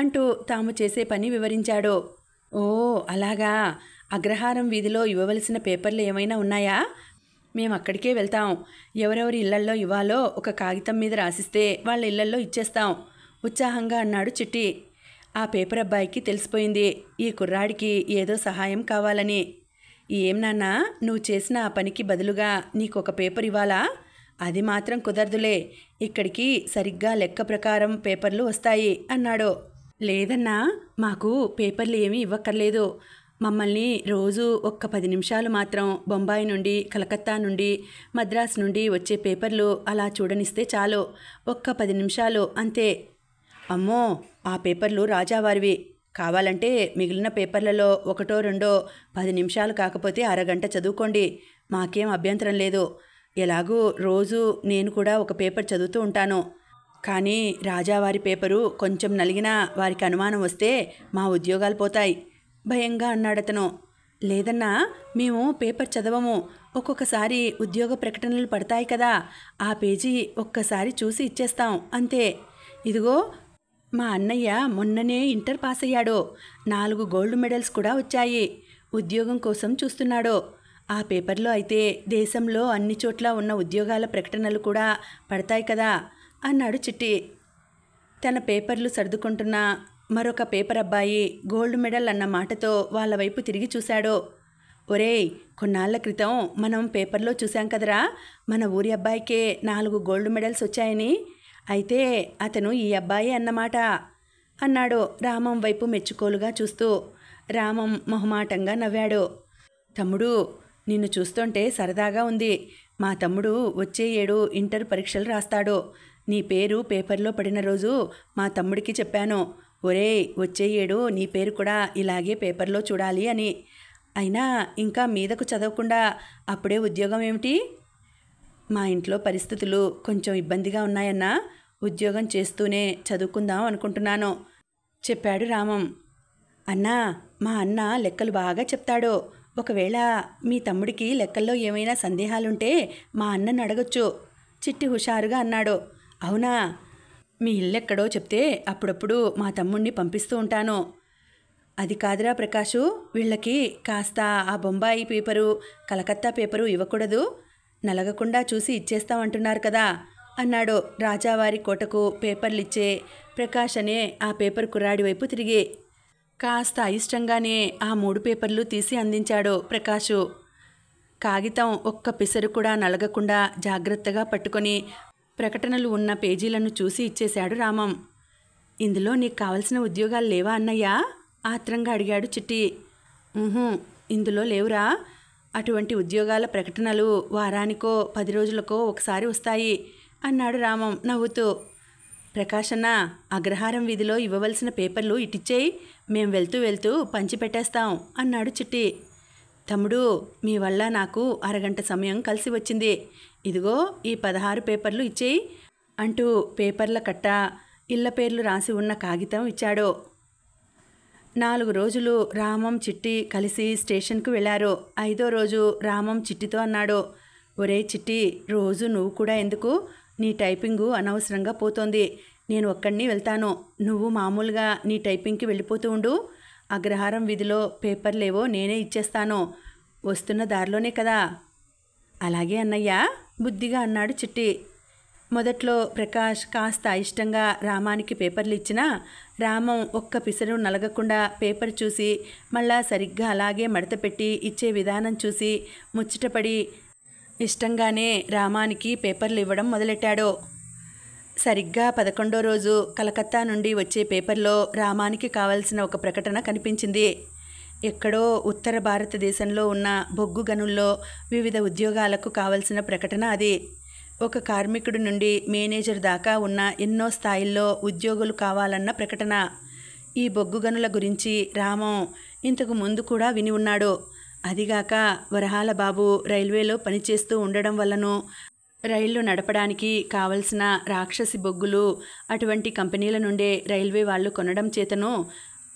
అంటూ తాము చేసే పని వివరించాడు ఓ అలాగా అగ్రహారం వీధిలో ఇవ్వవలసిన పేపర్లు ఏమైనా ఉన్నాయా మేము అక్కడికే వెళ్తాం ఎవరెవరి ఇళ్లల్లో ఇవ్వాలో ఒక కాగితం మీద రాసిస్తే వాళ్ళ ఇళ్లల్లో ఇచ్చేస్తాం ఉత్సాహంగా అన్నాడు చిట్టి ఆ పేపర్ అబ్బాయికి తెలిసిపోయింది ఈ కుర్రాడికి ఏదో సహాయం కావాలని ఏం నాన్నా నువ్వు చేసిన ఆ పనికి బదులుగా నీకు ఒక పేపర్ ఇవ్వాలా అది మాత్రం కుదరదులే ఇక్కడికి సరిగ్గా లెక్క ప్రకారం పేపర్లు వస్తాయి అన్నాడు లేదన్నా మాకు పేపర్లు ఏమీ ఇవ్వక్కర్లేదు మమ్మల్ని రోజు ఒక్క పది నిమిషాలు మాత్రం బొంబాయి నుండి కలకత్తా నుండి మద్రాస్ నుండి వచ్చే పేపర్లు అలా చూడనిస్తే చాలు ఒక్క పది నిమిషాలు అంతే అమ్మో ఆ పేపర్లు రాజావారివి కావాలంటే మిగిలిన పేపర్లలో ఒకటో రెండో పది నిమిషాలు కాకపోతే అరగంట చదువుకోండి మాకేం అభ్యంతరం లేదు ఎలాగూ రోజు నేను కూడా ఒక పేపర్ చదువుతూ ఉంటాను కానీ రాజావారి పేపరు కొంచెం నలిగినా వారికి అనుమానం వస్తే మా ఉద్యోగాలు పోతాయి భయంగా అన్నాడతను లేదన్నా మేము పేపర్ చదవము ఒక్కొక్కసారి ఉద్యోగ ప్రకటనలు పడతాయి కదా ఆ పేజీ ఒక్కసారి చూసి ఇచ్చేస్తాం అంతే ఇదిగో మా అన్నయ్య మొన్ననే ఇంటర్ పాస్ అయ్యాడు నాలుగు గోల్డ్ మెడల్స్ కూడా వచ్చాయి ఉద్యోగం కోసం చూస్తున్నాడు ఆ పేపర్లో అయితే దేశంలో అన్ని చోట్ల ఉన్న ఉద్యోగాల ప్రకటనలు కూడా పడతాయి కదా అన్నాడు చిట్టి తన పేపర్లు సర్దుకుంటున్న మరొక పేపర్ అబ్బాయి గోల్డ్ మెడల్ అన్న మాటతో వాళ్ళ వైపు తిరిగి చూశాడు ఒరేయ్ కొన్నాళ్ళ క్రితం మనం పేపర్లో చూసాం కదరా మన ఊరి అబ్బాయికే నాలుగు గోల్డ్ మెడల్స్ వచ్చాయని అయితే అతను ఈ అబ్బాయి అన్నమాట అన్నాడు రామం వైపు మెచ్చుకోలుగా చూస్తూ రామం మొహమాటంగా నవ్వాడు తమ్ముడు నిన్ను చూస్తుంటే సరదాగా ఉంది మా తమ్ముడు వచ్చే ఏడు ఇంటర్ పరీక్షలు రాస్తాడు నీ పేరు పేపర్లో పడిన రోజు మా తమ్ముడికి చెప్పాను ఒరే వచ్చేయేడు నీ పేరు కూడా ఇలాగే పేపర్లో చూడాలి అని అయినా ఇంకా మీదకు చదవకుండా అప్పుడే ఉద్యోగం ఏమిటి మా ఇంట్లో పరిస్థితులు కొంచెం ఇబ్బందిగా ఉన్నాయన్నా ఉద్యోగం చేస్తూనే చదువుకుందాం అనుకుంటున్నాను చెప్పాడు రామం అన్నా మా అన్న లెక్కలు బాగా చెప్తాడు ఒకవేళ మీ తమ్ముడికి లెక్కల్లో ఏమైనా సందేహాలుంటే మా అన్నను అడగొచ్చు చిట్టి హుషారుగా అన్నాడు అవునా మీ ఇల్లెక్కడో చెప్తే అప్పుడప్పుడు మా తమ్ముణ్ణి పంపిస్తూ ఉంటాను అది కాదురా ప్రకాశు వీళ్ళకి కాస్త ఆ బొంబాయి పేపరు కలకత్తా పేపరు ఇవ్వకూడదు నలగకుండా చూసి ఇచ్చేస్తామంటున్నారు కదా అన్నాడు రాజావారి కోటకు పేపర్లిచ్చే ప్రకాష్ అనే ఆ పేపర్ కుర్రాడి వైపు తిరిగి కాస్త అయిష్టంగానే ఆ మూడు పేపర్లు తీసి అందించాడు ప్రకాశు కాగితం ఒక్క పిసరు కూడా నలగకుండా జాగ్రత్తగా పట్టుకొని ప్రకటనలు ఉన్న పేజీలను చూసి ఇచ్చేశాడు రామం ఇందులో నీకు కావలసిన ఉద్యోగాలు లేవా అన్నయ్యా ఆత్రంగా అడిగాడు చిట్టి ఇందులో లేవురా అటువంటి ఉద్యోగాల ప్రకటనలు వారానికో పది రోజులకో ఒకసారి వస్తాయి అన్నాడు రామం నవ్వుతూ ప్రకాశన్న అగ్రహారం వీధిలో ఇవ్వవలసిన పేపర్లు ఇటిచ్చేయి మేం వెళ్తూ వెళ్తూ పంచిపెట్టేస్తాం అన్నాడు చిట్టి తమ్ముడు మీ వల్ల నాకు అరగంట సమయం కలిసి వచ్చింది ఇదిగో ఈ పదహారు పేపర్లు ఇచ్చేయి అంటూ పేపర్ల కట్ట ఇళ్ల పేర్లు రాసి ఉన్న కాగితం ఇచ్చాడు నాలుగు రోజులు రామం చిట్టి కలిసి స్టేషన్కు వెళ్ళారు ఐదో రోజు రామం చిట్టితో అన్నాడు ఒరే చిట్టి రోజు నువ్వు కూడా ఎందుకు నీ టైపింగు అనవసరంగా పోతోంది నేను ఒక్కడిని వెళ్తాను నువ్వు మామూలుగా నీ టైపింగ్కి వెళ్ళిపోతూ ఉండు అగ్రహారం విధిలో పేపర్లేవో నేనే ఇచ్చేస్తాను వస్తున్న దారిలోనే కదా అలాగే అన్నయ్య బుద్ధిగా అన్నాడు చిట్టి మొదట్లో ప్రకాష్ కాస్త ఇష్టంగా రామానికి పేపర్లు ఇచ్చినా రామం ఒక్క పిసరు నలగకుండా పేపర్ చూసి మళ్ళా సరిగ్గా అలాగే మడత పెట్టి ఇచ్చే విధానం చూసి ముచ్చటపడి ఇష్టంగానే రామానికి పేపర్లు ఇవ్వడం మొదలెట్టాడు సరిగ్గా పదకొండో రోజు కలకత్తా నుండి వచ్చే పేపర్లో రామానికి కావలసిన ఒక ప్రకటన కనిపించింది ఎక్కడో ఉత్తర భారతదేశంలో ఉన్న బొగ్గు గనుల్లో వివిధ ఉద్యోగాలకు కావలసిన ప్రకటన అది ఒక కార్మికుడి నుండి మేనేజర్ దాకా ఉన్న ఎన్నో స్థాయిల్లో ఉద్యోగులు కావాలన్న ప్రకటన ఈ బొగ్గు గనుల గురించి రామం ఇంతకు ముందు కూడా విని ఉన్నాడు అదిగాక వరహాల బాబు రైల్వేలో పనిచేస్తూ ఉండడం వల్లనూ రైళ్లు నడపడానికి కావలసిన రాక్షసి బొగ్గులు అటువంటి కంపెనీల నుండే రైల్వే వాళ్ళు కొనడం చేతను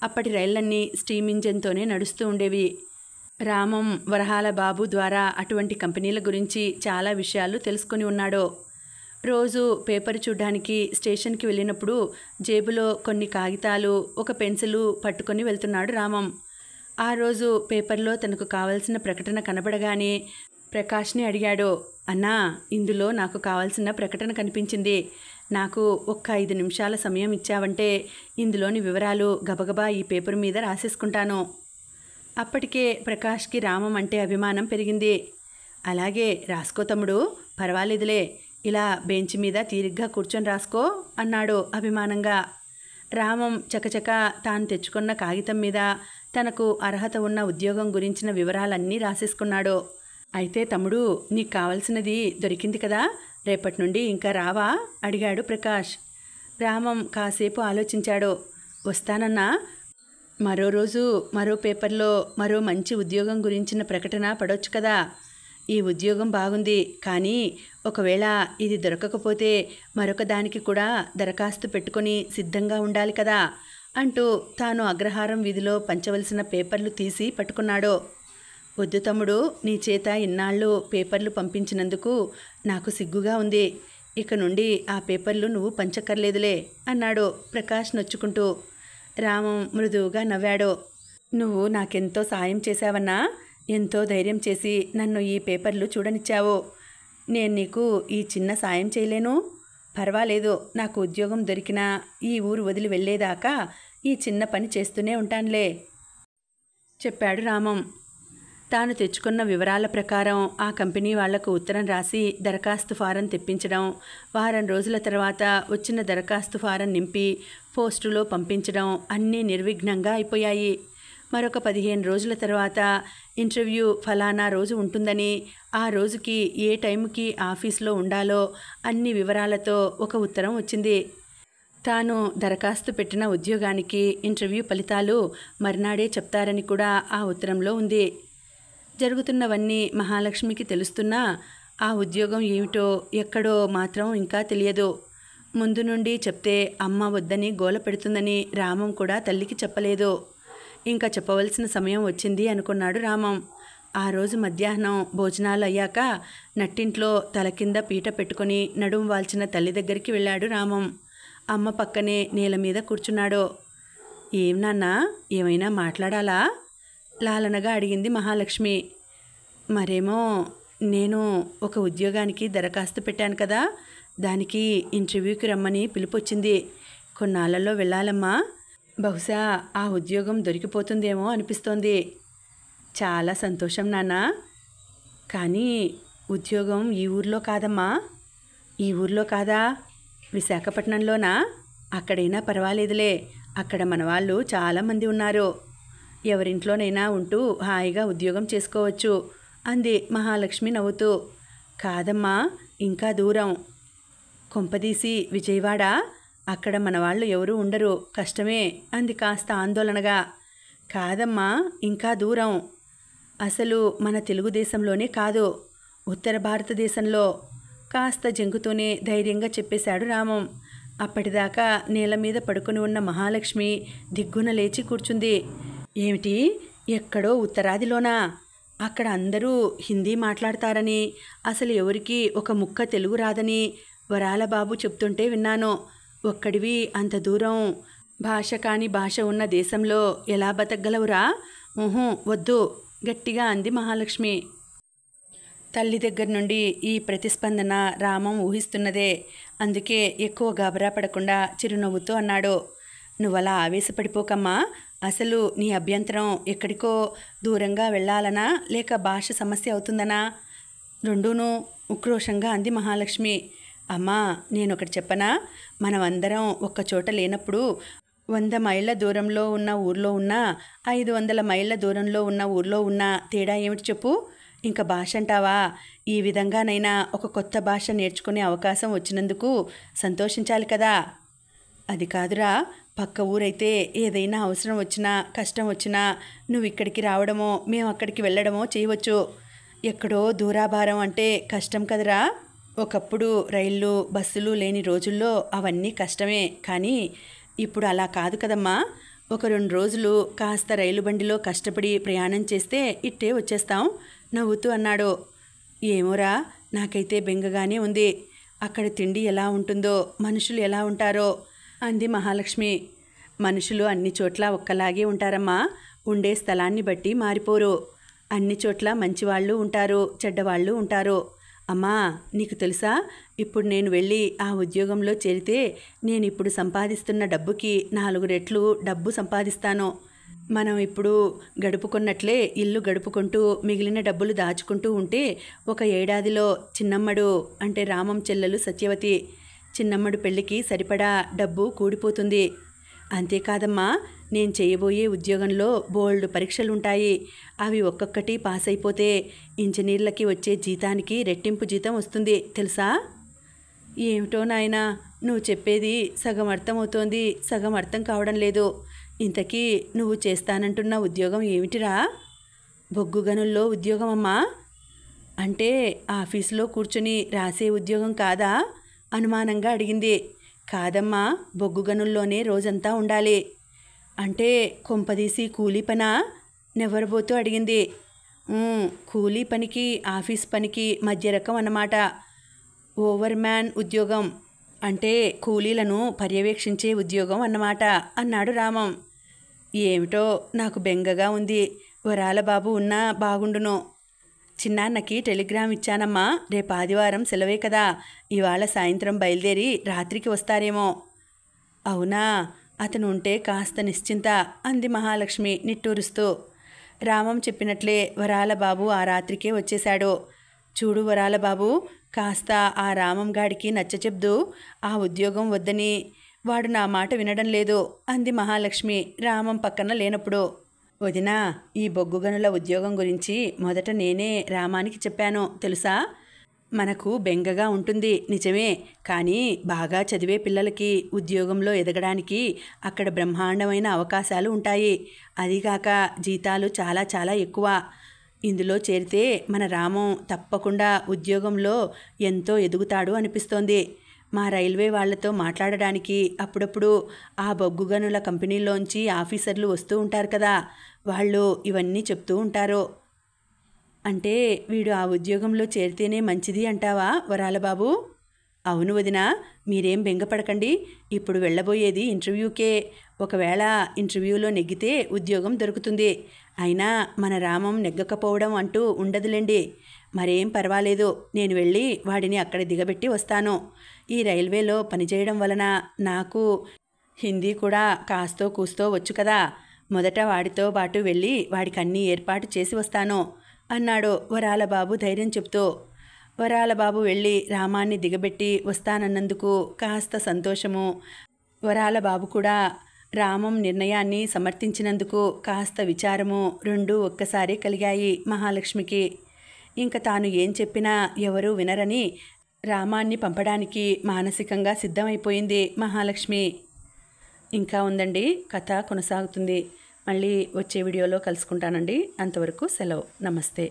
అప్పటి రైళ్లన్నీ స్టీమ్ ఇంజన్తోనే నడుస్తూ ఉండేవి రామం వరహాల బాబు ద్వారా అటువంటి కంపెనీల గురించి చాలా విషయాలు తెలుసుకొని ఉన్నాడు రోజు పేపర్ చూడ్డానికి స్టేషన్కి వెళ్ళినప్పుడు జేబులో కొన్ని కాగితాలు ఒక పెన్సిలు పట్టుకొని వెళ్తున్నాడు రామం ఆ రోజు పేపర్లో తనకు కావలసిన ప్రకటన కనబడగానే ప్రకాష్ని అడిగాడు అన్నా ఇందులో నాకు కావాల్సిన ప్రకటన కనిపించింది నాకు ఒక్క ఐదు నిమిషాల సమయం ఇచ్చావంటే ఇందులోని వివరాలు గబగబా ఈ పేపర్ మీద రాసేసుకుంటాను అప్పటికే ప్రకాష్కి రామం అంటే అభిమానం పెరిగింది అలాగే రాసుకో తమ్ముడు పర్వాలేదులే ఇలా బెంచ్ మీద తీరిగ్గా కూర్చొని రాసుకో అన్నాడు అభిమానంగా రామం చకచక తాను తెచ్చుకున్న కాగితం మీద తనకు అర్హత ఉన్న ఉద్యోగం గురించిన వివరాలన్నీ రాసేసుకున్నాడు అయితే తమ్ముడు నీకు కావలసినది దొరికింది కదా రేపటి నుండి ఇంకా రావా అడిగాడు ప్రకాష్ రామం కాసేపు ఆలోచించాడు వస్తానన్నా మరో రోజు మరో పేపర్లో మరో మంచి ఉద్యోగం గురించిన ప్రకటన పడవచ్చు కదా ఈ ఉద్యోగం బాగుంది కానీ ఒకవేళ ఇది దొరకకపోతే మరొక దానికి కూడా దరఖాస్తు పెట్టుకొని సిద్ధంగా ఉండాలి కదా అంటూ తాను అగ్రహారం వీధిలో పంచవలసిన పేపర్లు తీసి పట్టుకున్నాడు వద్దు తమ్ముడు నీ చేత ఇన్నాళ్ళు పేపర్లు పంపించినందుకు నాకు సిగ్గుగా ఉంది ఇక నుండి ఆ పేపర్లు నువ్వు పంచక్కర్లేదులే అన్నాడు ప్రకాష్ నొచ్చుకుంటూ రామం మృదువుగా నవ్వాడు నువ్వు నాకెంతో సాయం చేశావన్నా ఎంతో ధైర్యం చేసి నన్ను ఈ పేపర్లు చూడనిచ్చావు నేను నీకు ఈ చిన్న సాయం చేయలేను పర్వాలేదు నాకు ఉద్యోగం దొరికినా ఈ ఊరు వదిలి వెళ్ళేదాకా ఈ చిన్న పని చేస్తూనే ఉంటానులే చెప్పాడు రామం తాను తెచ్చుకున్న వివరాల ప్రకారం ఆ కంపెనీ వాళ్లకు ఉత్తరం రాసి దరఖాస్తు ఫారం తెప్పించడం వారం రోజుల తర్వాత వచ్చిన దరఖాస్తు ఫారం నింపి పోస్టులో పంపించడం అన్నీ నిర్విఘ్నంగా అయిపోయాయి మరొక పదిహేను రోజుల తర్వాత ఇంటర్వ్యూ ఫలానా రోజు ఉంటుందని ఆ రోజుకి ఏ టైంకి ఆఫీస్లో ఉండాలో అన్ని వివరాలతో ఒక ఉత్తరం వచ్చింది తాను దరఖాస్తు పెట్టిన ఉద్యోగానికి ఇంటర్వ్యూ ఫలితాలు మర్నాడే చెప్తారని కూడా ఆ ఉత్తరంలో ఉంది జరుగుతున్నవన్నీ మహాలక్ష్మికి తెలుస్తున్నా ఆ ఉద్యోగం ఏమిటో ఎక్కడో మాత్రం ఇంకా తెలియదు ముందు నుండి చెప్తే అమ్మ వద్దని గోల పెడుతుందని రామం కూడా తల్లికి చెప్పలేదు ఇంకా చెప్పవలసిన సమయం వచ్చింది అనుకున్నాడు రామం ఆ రోజు మధ్యాహ్నం భోజనాలు అయ్యాక నట్టింట్లో తల కింద పీట పెట్టుకుని నడుం వాల్చిన తల్లి దగ్గరికి వెళ్ళాడు రామం అమ్మ పక్కనే నేల మీద కూర్చున్నాడు ఏం నాన్నా ఏమైనా మాట్లాడాలా లాలనగా అడిగింది మహాలక్ష్మి మరేమో నేను ఒక ఉద్యోగానికి దరఖాస్తు పెట్టాను కదా దానికి ఇంటర్వ్యూకి రమ్మని పిలుపొచ్చింది కొన్నాళ్ళల్లో వెళ్ళాలమ్మా బహుశా ఆ ఉద్యోగం దొరికిపోతుందేమో అనిపిస్తోంది చాలా సంతోషం నాన్న కానీ ఉద్యోగం ఈ ఊర్లో కాదమ్మా ఈ ఊర్లో కాదా విశాఖపట్నంలోనా అక్కడైనా పర్వాలేదులే అక్కడ మన వాళ్ళు చాలామంది ఉన్నారు ఎవరింట్లోనైనా ఉంటూ హాయిగా ఉద్యోగం చేసుకోవచ్చు అంది మహాలక్ష్మి నవ్వుతూ కాదమ్మా ఇంకా దూరం కొంపదీసి విజయవాడ అక్కడ మనవాళ్ళు ఎవరూ ఉండరు కష్టమే అంది కాస్త ఆందోళనగా కాదమ్మా ఇంకా దూరం అసలు మన తెలుగుదేశంలోనే కాదు ఉత్తర భారతదేశంలో కాస్త జంగుతూనే ధైర్యంగా చెప్పేశాడు రామం అప్పటిదాకా నేల మీద పడుకుని ఉన్న మహాలక్ష్మి దిగ్గున లేచి కూర్చుంది ఏమిటి ఎక్కడో ఉత్తరాదిలోనా అక్కడ అందరూ హిందీ మాట్లాడతారని అసలు ఎవరికి ఒక ముక్క తెలుగు రాదని వరాల బాబు చెప్తుంటే విన్నాను ఒక్కడివి అంత దూరం భాష కాని భాష ఉన్న దేశంలో ఎలా బతకగలవురా ఊహూ వద్దు గట్టిగా అంది మహాలక్ష్మి తల్లి దగ్గర నుండి ఈ ప్రతిస్పందన రామం ఊహిస్తున్నదే అందుకే ఎక్కువ గాబరా పడకుండా చిరునవ్వుతూ అన్నాడు నువ్వలా ఆవేశపడిపోకమ్మా అసలు నీ అభ్యంతరం ఎక్కడికో దూరంగా వెళ్ళాలనా లేక భాష సమస్య అవుతుందనా రెండూనూ ఉక్రోషంగా అంది మహాలక్ష్మి అమ్మా నేను ఒకటి చెప్పనా మనమందరం ఒక్కచోట లేనప్పుడు వంద మైళ్ళ దూరంలో ఉన్న ఊర్లో ఉన్నా ఐదు వందల మైళ్ళ దూరంలో ఉన్న ఊర్లో ఉన్న తేడా ఏమిటి చెప్పు ఇంకా భాష అంటావా ఈ విధంగానైనా ఒక కొత్త భాష నేర్చుకునే అవకాశం వచ్చినందుకు సంతోషించాలి కదా అది కాదురా పక్క ఊరైతే ఏదైనా అవసరం వచ్చినా కష్టం వచ్చినా నువ్వు ఇక్కడికి రావడమో మేము అక్కడికి వెళ్ళడమో చేయవచ్చు ఎక్కడో దూరాభారం అంటే కష్టం కదరా ఒకప్పుడు రైళ్ళు బస్సులు లేని రోజుల్లో అవన్నీ కష్టమే కానీ ఇప్పుడు అలా కాదు కదమ్మా ఒక రెండు రోజులు కాస్త రైలు బండిలో కష్టపడి ప్రయాణం చేస్తే ఇట్టే వచ్చేస్తాం నవ్వుతూ అన్నాడు ఏమోరా నాకైతే బెంగగానే ఉంది అక్కడ తిండి ఎలా ఉంటుందో మనుషులు ఎలా ఉంటారో అంది మహాలక్ష్మి మనుషులు అన్ని చోట్ల ఒక్కలాగే ఉంటారమ్మా ఉండే స్థలాన్ని బట్టి మారిపోరు అన్ని చోట్ల మంచివాళ్ళు ఉంటారు చెడ్డవాళ్ళు ఉంటారు అమ్మా నీకు తెలుసా ఇప్పుడు నేను వెళ్ళి ఆ ఉద్యోగంలో చేరితే నేను ఇప్పుడు సంపాదిస్తున్న డబ్బుకి నాలుగు రెట్లు డబ్బు సంపాదిస్తాను మనం ఇప్పుడు గడుపుకున్నట్లే ఇల్లు గడుపుకుంటూ మిగిలిన డబ్బులు దాచుకుంటూ ఉంటే ఒక ఏడాదిలో చిన్నమ్మడు అంటే రామం చెల్లెలు సత్యవతి చిన్నమ్మడు పెళ్ళికి సరిపడా డబ్బు కూడిపోతుంది అంతేకాదమ్మా నేను చేయబోయే ఉద్యోగంలో బోల్డ్ పరీక్షలుంటాయి అవి ఒక్కొక్కటి పాస్ అయిపోతే ఇంజనీర్లకి వచ్చే జీతానికి రెట్టింపు జీతం వస్తుంది తెలుసా ఏమిటో నాయనా నువ్వు చెప్పేది సగం అర్థమవుతోంది సగం అర్థం కావడం లేదు ఇంతకీ నువ్వు చేస్తానంటున్న ఉద్యోగం ఏమిటిరా బొగ్గు గనుల్లో ఉద్యోగమమ్మా అంటే ఆఫీసులో కూర్చుని రాసే ఉద్యోగం కాదా అనుమానంగా అడిగింది కాదమ్మా బొగ్గు గనుల్లోనే రోజంతా ఉండాలి అంటే కొంపదీసి కూలీ పనా నెవ్వరబోతూ అడిగింది కూలీ పనికి ఆఫీస్ పనికి మధ్య రకం అన్నమాట ఓవర్ మ్యాన్ ఉద్యోగం అంటే కూలీలను పర్యవేక్షించే ఉద్యోగం అన్నమాట అన్నాడు రామం ఏమిటో నాకు బెంగగా ఉంది వరాల బాబు ఉన్నా బాగుండును చిన్నాన్నకి టెలిగ్రామ్ ఇచ్చానమ్మా రేపు ఆదివారం సెలవే కదా ఇవాళ సాయంత్రం బయలుదేరి రాత్రికి వస్తారేమో అవునా అతను ఉంటే కాస్త నిశ్చింత అంది మహాలక్ష్మి నిట్టూరుస్తూ రామం చెప్పినట్లే వరాల బాబు ఆ రాత్రికే వచ్చేశాడు చూడు వరాల బాబు కాస్త ఆ రామం గాడికి నచ్చచెప్దు ఆ ఉద్యోగం వద్దని వాడు నా మాట వినడం లేదు అంది మహాలక్ష్మి రామం పక్కన లేనప్పుడు వదిన ఈ బొగ్గు గనుల ఉద్యోగం గురించి మొదట నేనే రామానికి చెప్పాను తెలుసా మనకు బెంగగా ఉంటుంది నిజమే కానీ బాగా చదివే పిల్లలకి ఉద్యోగంలో ఎదగడానికి అక్కడ బ్రహ్మాండమైన అవకాశాలు ఉంటాయి అదిగాక జీతాలు చాలా చాలా ఎక్కువ ఇందులో చేరితే మన రామం తప్పకుండా ఉద్యోగంలో ఎంతో ఎదుగుతాడు అనిపిస్తోంది మా రైల్వే వాళ్లతో మాట్లాడడానికి అప్పుడప్పుడు ఆ బొగ్గు గనుల కంపెనీలోంచి ఆఫీసర్లు వస్తూ ఉంటారు కదా వాళ్ళు ఇవన్నీ చెప్తూ ఉంటారో అంటే వీడు ఆ ఉద్యోగంలో చేరితేనే మంచిది అంటావా వరాలబాబు అవును వదిన మీరేం బెంగపడకండి ఇప్పుడు వెళ్ళబోయేది ఇంటర్వ్యూకే ఒకవేళ ఇంటర్వ్యూలో నెగ్గితే ఉద్యోగం దొరుకుతుంది అయినా మన రామం నెగ్గకపోవడం అంటూ ఉండదులేండి మరేం పర్వాలేదు నేను వెళ్ళి వాడిని అక్కడ దిగబెట్టి వస్తాను ఈ రైల్వేలో పనిచేయడం వలన నాకు హిందీ కూడా కాస్తో కూస్తో వచ్చు కదా మొదట వాడితో పాటు వెళ్ళి వాడికి అన్ని ఏర్పాటు చేసి వస్తాను అన్నాడు వరాలబాబు ధైర్యం చెప్తూ వరాలబాబు వెళ్ళి రామాన్ని దిగబెట్టి వస్తానన్నందుకు కాస్త సంతోషము వరాలబాబు కూడా రామం నిర్ణయాన్ని సమర్థించినందుకు కాస్త విచారము రెండూ ఒక్కసారి కలిగాయి మహాలక్ష్మికి ఇంకా తాను ఏం చెప్పినా ఎవరూ వినరని రామాన్ని పంపడానికి మానసికంగా సిద్ధమైపోయింది మహాలక్ష్మి ఇంకా ఉందండి కథ కొనసాగుతుంది మళ్ళీ వచ్చే వీడియోలో కలుసుకుంటానండి అంతవరకు సెలవు నమస్తే